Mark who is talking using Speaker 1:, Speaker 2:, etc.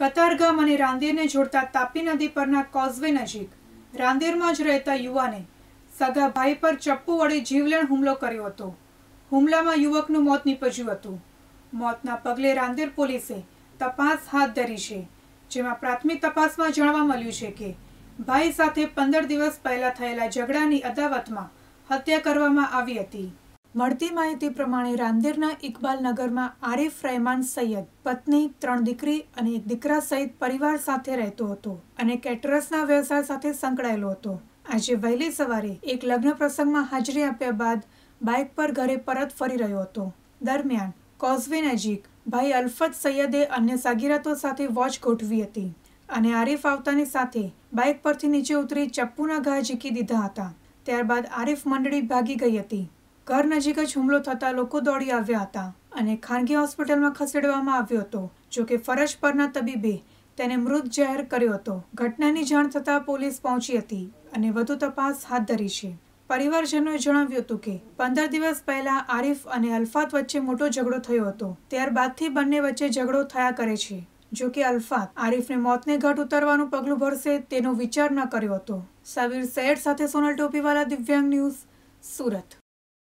Speaker 1: કતારગામ અને રાંદેરને જોડતા તાપી નદી પરના કોઝવે નજીક રાંદેરમાં જ રહેતા યુવાને સગા ભાઈ પર ચપ્પુ વડે જીવલેણ હુમલો કર્યો હતો હુમલામાં યુવકનું મોત નીપજ્યું હતું મોતના પગલે રાંદેર પોલીસે તપાસ હાથ ધરી છે જેમાં પ્રાથમિક તપાસમાં જાણવા મળ્યું છે કે ભાઈ સાથે પંદર દિવસ પહેલા થયેલા ઝઘડાની અદાવતમાં હત્યા કરવામાં આવી હતી મળતી માહિતી પ્રમાણે રાંદેરના ઇકબાલનગરમાં આરિફ રહેમાન સૈયદ પત્ની ત્રણ દીકરી અને એક દીકરા સહિત પરિવાર સાથે રહેતો હતો અને કેટરસના વ્યવસાય સાથે સંકળાયેલો હતો આજે વહેલી સવારે એક લગ્ન પ્રસંગમાં હાજરી આપ્યા બાદ બાઇક પર ઘરે પરત ફરી રહ્યો હતો દરમિયાન કોઝવે નજીક ભાઈ અલ્ફત સૈયદે અન્ય સાગીરાતો સાથે વોચ ગોઠવી હતી અને આરિફ આવતાની સાથે બાઇક પરથી નીચે ઉતરી ચપ્પુના ઘા ઝીકી દીધા હતા ત્યારબાદ આરિફ મંડળી ભાગી ગઈ હતી ઘર નજીક જ હુમલો થતાં લોકો દોડી આવ્યા હતા અને ખાનગી હોસ્પિટલમાં ખસેડવામાં આવ્યો હતો જો કે ફરજ પરના તબીબે તેને મૃત જાહેર કર્યો હતો ઘટનાની જાણ થતાં પોલીસ પહોંચી હતી અને વધુ તપાસ હાથ ધરી છે પરિવારજનોએ જણાવ્યું હતું કે પંદર દિવસ પહેલા આરિફ અને અલ્ફાત વચ્ચે મોટો ઝઘડો થયો હતો ત્યારબાદથી બંને વચ્ચે ઝઘડો થયા કરે છે જો કે અલ્ફાત આરિફને મોતને ઘટ ઉતરવાનું પગલું ભરશે તેનો વિચાર ન કર્યો હતો સવીર સૈયદ સાથે સોનલ ટોપીવાલા દિવ્યાંગ ન્યૂઝ સુરત